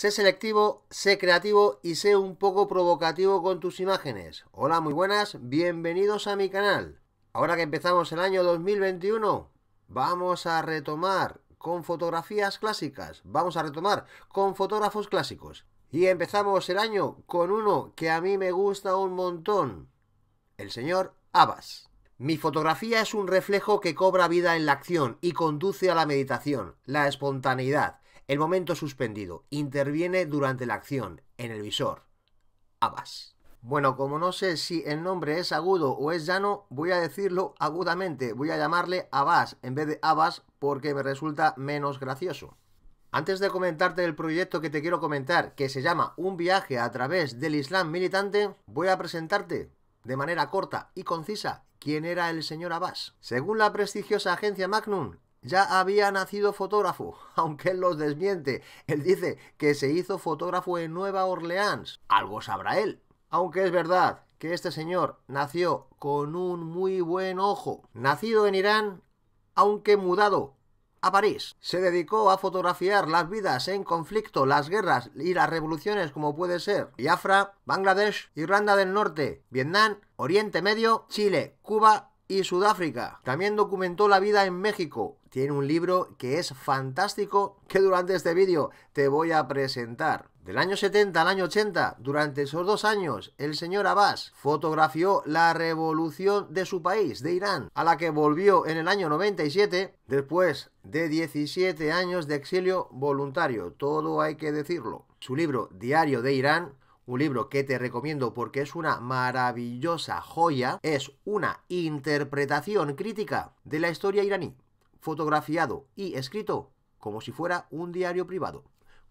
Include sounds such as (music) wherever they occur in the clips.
Sé selectivo, sé creativo y sé un poco provocativo con tus imágenes. Hola, muy buenas, bienvenidos a mi canal. Ahora que empezamos el año 2021, vamos a retomar con fotografías clásicas, vamos a retomar con fotógrafos clásicos. Y empezamos el año con uno que a mí me gusta un montón, el señor Abbas. Mi fotografía es un reflejo que cobra vida en la acción y conduce a la meditación, la espontaneidad, el momento suspendido interviene durante la acción, en el visor. Abbas. Bueno, como no sé si el nombre es agudo o es llano, voy a decirlo agudamente. Voy a llamarle Abbas en vez de Abbas porque me resulta menos gracioso. Antes de comentarte el proyecto que te quiero comentar, que se llama Un viaje a través del Islam militante, voy a presentarte de manera corta y concisa quién era el señor Abbas. Según la prestigiosa agencia Magnum, ya había nacido fotógrafo, (laughs) aunque él los desmiente. Él dice que se hizo fotógrafo en Nueva Orleans. Algo sabrá él. Aunque es verdad que este señor nació con un muy buen ojo. Nacido en Irán, aunque mudado a París. Se dedicó a fotografiar las vidas en conflicto, las guerras y las revoluciones como puede ser Biafra, Bangladesh, Irlanda del Norte, Vietnam, Oriente Medio, Chile, Cuba y Sudáfrica. También documentó la vida en México. Tiene un libro que es fantástico que durante este vídeo te voy a presentar. Del año 70 al año 80, durante esos dos años, el señor Abbas fotografió la revolución de su país, de Irán, a la que volvió en el año 97 después de 17 años de exilio voluntario. Todo hay que decirlo. Su libro Diario de Irán un libro que te recomiendo porque es una maravillosa joya, es una interpretación crítica de la historia iraní, fotografiado y escrito como si fuera un diario privado,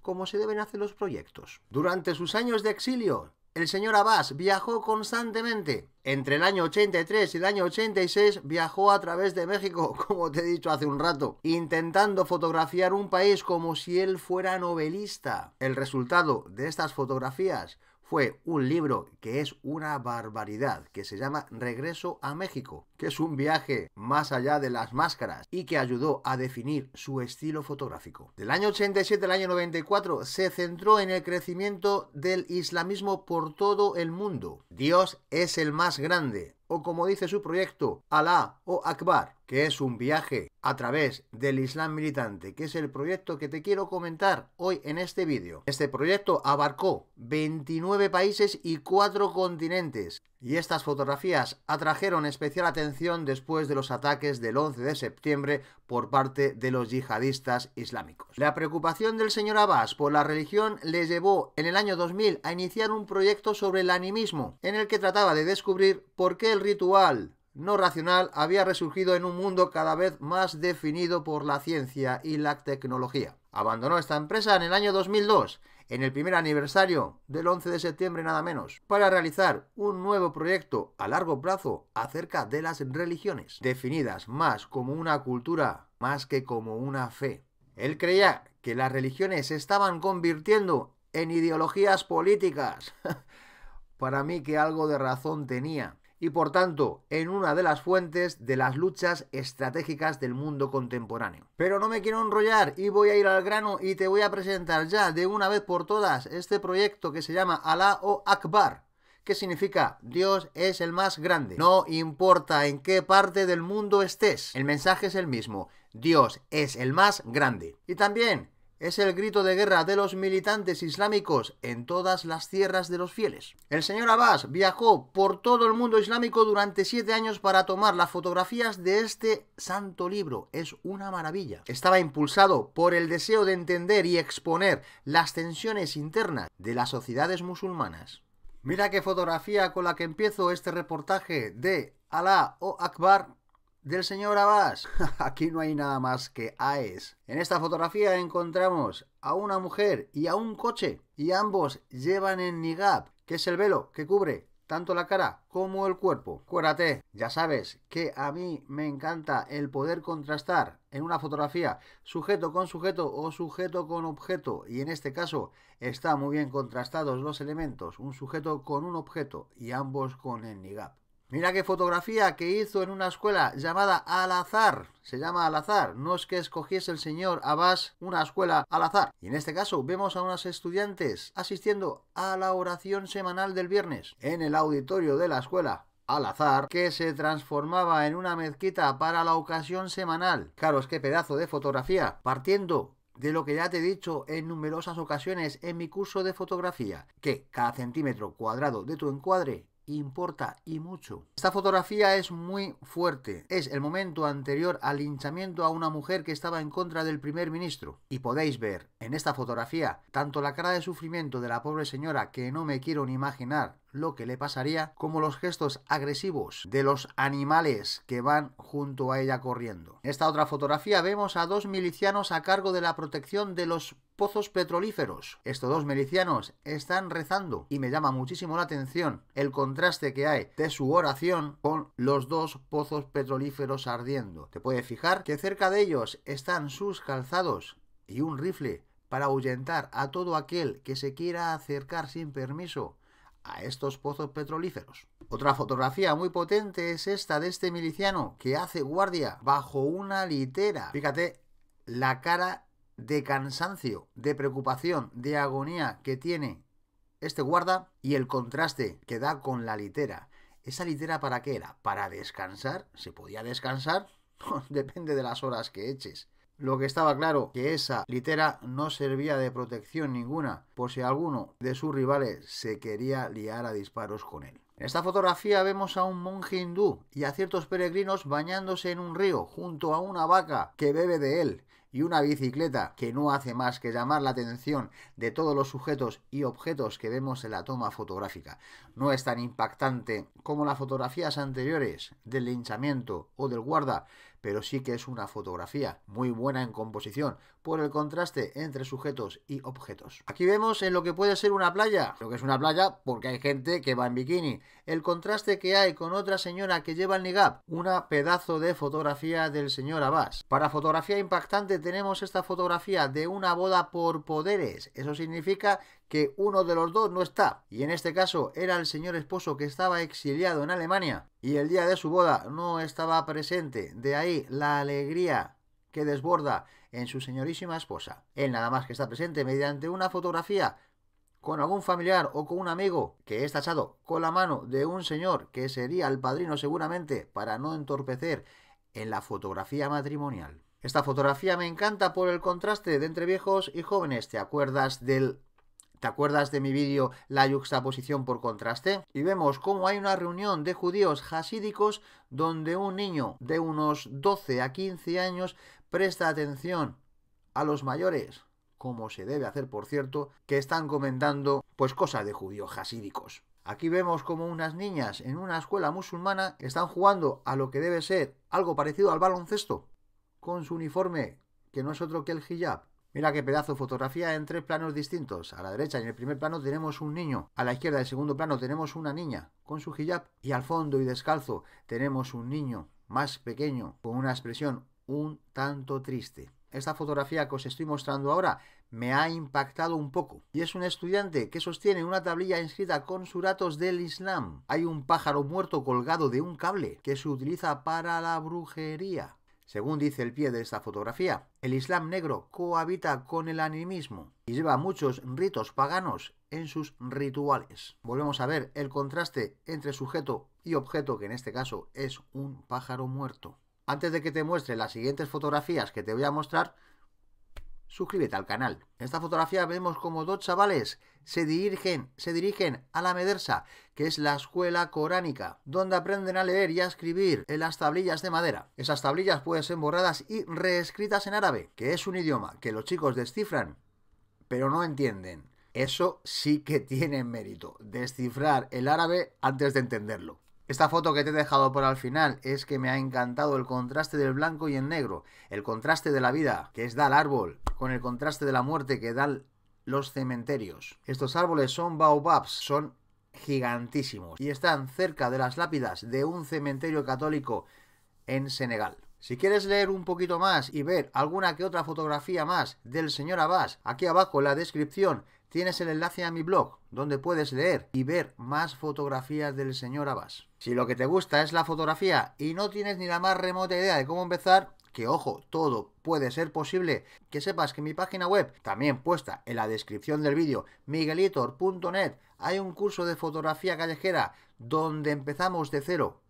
como se deben hacer los proyectos. Durante sus años de exilio, el señor Abbas viajó constantemente. Entre el año 83 y el año 86 viajó a través de México, (laughs) como te he dicho hace un rato, intentando fotografiar un país como si él fuera novelista. El resultado de estas fotografías fue un libro que es una barbaridad, que se llama Regreso a México, que es un viaje más allá de las máscaras y que ayudó a definir su estilo fotográfico. Del año 87 al año 94 se centró en el crecimiento del islamismo por todo el mundo. Dios es el más grande, o como dice su proyecto, Alá o Akbar, que es un viaje a través del Islam militante, que es el proyecto que te quiero comentar hoy en este vídeo. Este proyecto abarcó 29 países y 4 continentes, y estas fotografías atrajeron especial atención después de los ataques del 11 de septiembre por parte de los yihadistas islámicos. La preocupación del señor Abbas por la religión le llevó en el año 2000 a iniciar un proyecto sobre el animismo, en el que trataba de descubrir por qué el ritual no racional había resurgido en un mundo cada vez más definido por la ciencia y la tecnología. Abandonó esta empresa en el año 2002 en el primer aniversario del 11 de septiembre nada menos, para realizar un nuevo proyecto a largo plazo acerca de las religiones, definidas más como una cultura más que como una fe. Él creía que las religiones se estaban convirtiendo en ideologías políticas. (laughs) para mí que algo de razón tenía y por tanto en una de las fuentes de las luchas estratégicas del mundo contemporáneo. Pero no me quiero enrollar y voy a ir al grano y te voy a presentar ya de una vez por todas este proyecto que se llama Alá o Akbar que significa Dios es el más grande. No importa en qué parte del mundo estés, el mensaje es el mismo, Dios es el más grande. Y también es el grito de guerra de los militantes islámicos en todas las tierras de los fieles. El señor Abbas viajó por todo el mundo islámico durante siete años para tomar las fotografías de este santo libro. Es una maravilla. Estaba impulsado por el deseo de entender y exponer las tensiones internas de las sociedades musulmanas. Mira qué fotografía con la que empiezo este reportaje de Alá o Akbar del señor Abbas. (laughs) Aquí no hay nada más que AES. En esta fotografía encontramos a una mujer y a un coche y ambos llevan el niqab, que es el velo que cubre tanto la cara como el cuerpo. Cuérdate, ya sabes que a mí me encanta el poder contrastar en una fotografía sujeto con sujeto o sujeto con objeto y en este caso están muy bien contrastados los elementos, un sujeto con un objeto y ambos con el nigap. Mira qué fotografía que hizo en una escuela llamada Al Azar. Se llama Al Azar. No es que escogiese el señor Abbas una escuela al azar. Y en este caso vemos a unos estudiantes asistiendo a la oración semanal del viernes en el auditorio de la escuela al azar, que se transformaba en una mezquita para la ocasión semanal. caros, qué pedazo de fotografía, partiendo de lo que ya te he dicho en numerosas ocasiones en mi curso de fotografía, que cada centímetro cuadrado de tu encuadre importa y mucho. Esta fotografía es muy fuerte. Es el momento anterior al hinchamiento a una mujer que estaba en contra del primer ministro. Y podéis ver en esta fotografía tanto la cara de sufrimiento de la pobre señora que no me quiero ni imaginar lo que le pasaría, como los gestos agresivos de los animales que van junto a ella corriendo. En esta otra fotografía vemos a dos milicianos a cargo de la protección de los pozos petrolíferos. Estos dos milicianos están rezando y me llama muchísimo la atención el contraste que hay de su oración con los dos pozos petrolíferos ardiendo. Te puedes fijar que cerca de ellos están sus calzados y un rifle para ahuyentar a todo aquel que se quiera acercar sin permiso a estos pozos petrolíferos. Otra fotografía muy potente es esta de este miliciano que hace guardia bajo una litera. Fíjate la cara de cansancio, de preocupación, de agonía que tiene este guarda y el contraste que da con la litera. ¿Esa litera para qué era? Para descansar. ¿Se podía descansar? (laughs) Pues depende de las horas que eches. Lo que estaba claro que esa litera no servía de protección ninguna por si alguno de sus rivales se quería liar a disparos con él. En esta fotografía vemos a un monje hindú y a ciertos peregrinos bañándose en un río junto a una vaca que bebe de él y una bicicleta que no hace más que llamar la atención de todos los sujetos y objetos que vemos en la toma fotográfica. No es tan impactante como las fotografías anteriores del linchamiento o del guarda pero sí que es una fotografía muy buena en composición por el contraste entre sujetos y objetos. Aquí vemos en lo que puede ser una playa, lo que es una playa porque hay gente que va en bikini, el contraste que hay con otra señora que lleva el niqab, una pedazo de fotografía del señor Abbas. Para fotografía impactante tenemos esta fotografía de una boda por poderes, eso significa que uno de los dos no está. Y en este caso era el señor esposo que estaba exiliado en Alemania y el día de su boda no estaba presente. De ahí la alegría que desborda en su señorísima esposa. Él nada más que está presente mediante una fotografía con algún familiar o con un amigo que es tachado con la mano de un señor que sería el padrino seguramente para no entorpecer en la fotografía matrimonial. Esta fotografía me encanta por el contraste de entre viejos y jóvenes. ¿Te acuerdas del ¿Te acuerdas de mi vídeo La yuxtaposición por contraste? Y vemos cómo hay una reunión de judíos hasídicos donde un niño de unos 12 a 15 años presta atención a los mayores, como se debe hacer por cierto, que están comentando pues cosas de judíos hasídicos. Aquí vemos como unas niñas en una escuela musulmana están jugando a lo que debe ser algo parecido al baloncesto, con su uniforme, que no es otro que el hijab. Mira qué pedazo de fotografía en tres planos distintos. A la derecha, en el primer plano, tenemos un niño. A la izquierda, en el segundo plano, tenemos una niña con su hijab. Y al fondo y descalzo tenemos un niño más pequeño con una expresión un tanto triste. Esta fotografía que os estoy mostrando ahora me ha impactado un poco. Y es un estudiante que sostiene una tablilla inscrita con suratos del Islam. Hay un pájaro muerto colgado de un cable que se utiliza para la brujería. Según dice el pie de esta fotografía, el Islam negro cohabita con el animismo y lleva muchos ritos paganos en sus rituales. Volvemos a ver el contraste entre sujeto y objeto, que en este caso es un pájaro muerto. Antes de que te muestre las siguientes fotografías que te voy a mostrar, suscríbete al canal. En esta fotografía vemos como dos chavales se dirigen, se dirigen a la Medersa, que es la escuela coránica, donde aprenden a leer y a escribir en las tablillas de madera. Esas tablillas pueden ser borradas y reescritas en árabe, que es un idioma que los chicos descifran, pero no entienden. Eso sí que tiene mérito, descifrar el árabe antes de entenderlo. Esta foto que te he dejado por al final es que me ha encantado el contraste del blanco y el negro, el contraste de la vida que es da el árbol, con el contraste de la muerte que dan los cementerios. Estos árboles son baobabs, son gigantísimos y están cerca de las lápidas de un cementerio católico en Senegal. Si quieres leer un poquito más y ver alguna que otra fotografía más del señor Abbas, aquí abajo en la descripción tienes el enlace a mi blog, donde puedes leer y ver más fotografías del señor Abbas. Si lo que te gusta es la fotografía y no tienes ni la más remota idea de cómo empezar, que ojo, todo puede ser posible, que sepas que en mi página web, también puesta en la descripción del vídeo, miguelitor.net, hay un curso de fotografía callejera donde empezamos de cero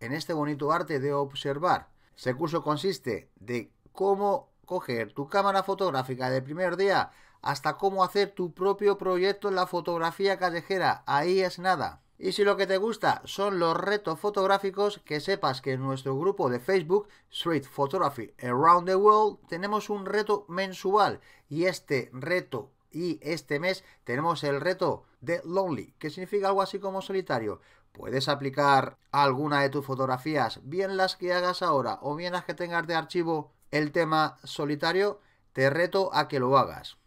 en este bonito arte de observar. Ese curso consiste de cómo coger tu cámara fotográfica de primer día hasta cómo hacer tu propio proyecto en la fotografía callejera. Ahí es nada. Y si lo que te gusta son los retos fotográficos, que sepas que en nuestro grupo de Facebook, Street Photography Around the World, tenemos un reto mensual. Y este reto y este mes tenemos el reto de Lonely, que significa algo así como solitario. Puedes aplicar alguna de tus fotografías, bien las que hagas ahora o bien las que tengas de archivo, el tema solitario. Te reto a que lo hagas.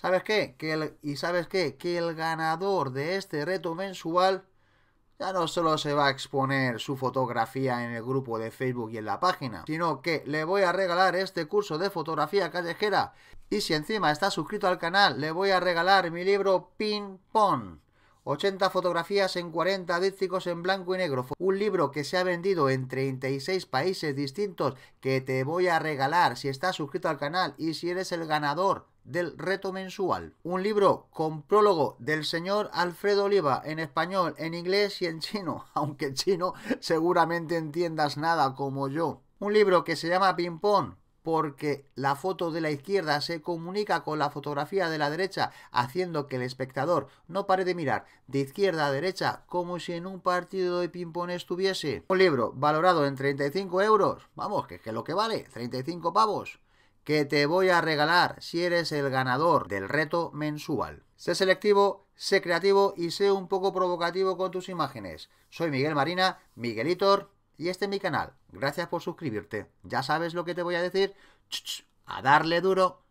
¿Sabes qué? ¿Y sabes qué? Que el ganador de este reto mensual ya no solo se va a exponer su fotografía en el grupo de Facebook y en la página, sino que le voy a regalar este curso de fotografía callejera. Y si encima está suscrito al canal, le voy a regalar mi libro Ping Pong. 80 fotografías en 40 dípticos en blanco y negro. Un libro que se ha vendido en 36 países distintos que te voy a regalar si estás suscrito al canal y si eres el ganador del reto mensual. Un libro con prólogo del señor Alfredo Oliva en español, en inglés y en chino, (laughs) aunque en chino seguramente entiendas nada como yo. Un libro que se llama Ping Pong, porque la foto de la izquierda se comunica con la fotografía de la derecha, haciendo que el espectador no pare de mirar de izquierda a derecha como si en un partido de ping-pong estuviese. Un libro valorado en 35 euros, vamos, que es lo que vale, 35 pavos que te voy a regalar si eres el ganador del reto mensual. Sé selectivo, sé creativo y sé un poco provocativo con tus imágenes. Soy Miguel Marina, Miguelitor, y este es mi canal. Gracias por suscribirte. Ya sabes lo que te voy a decir. A darle duro.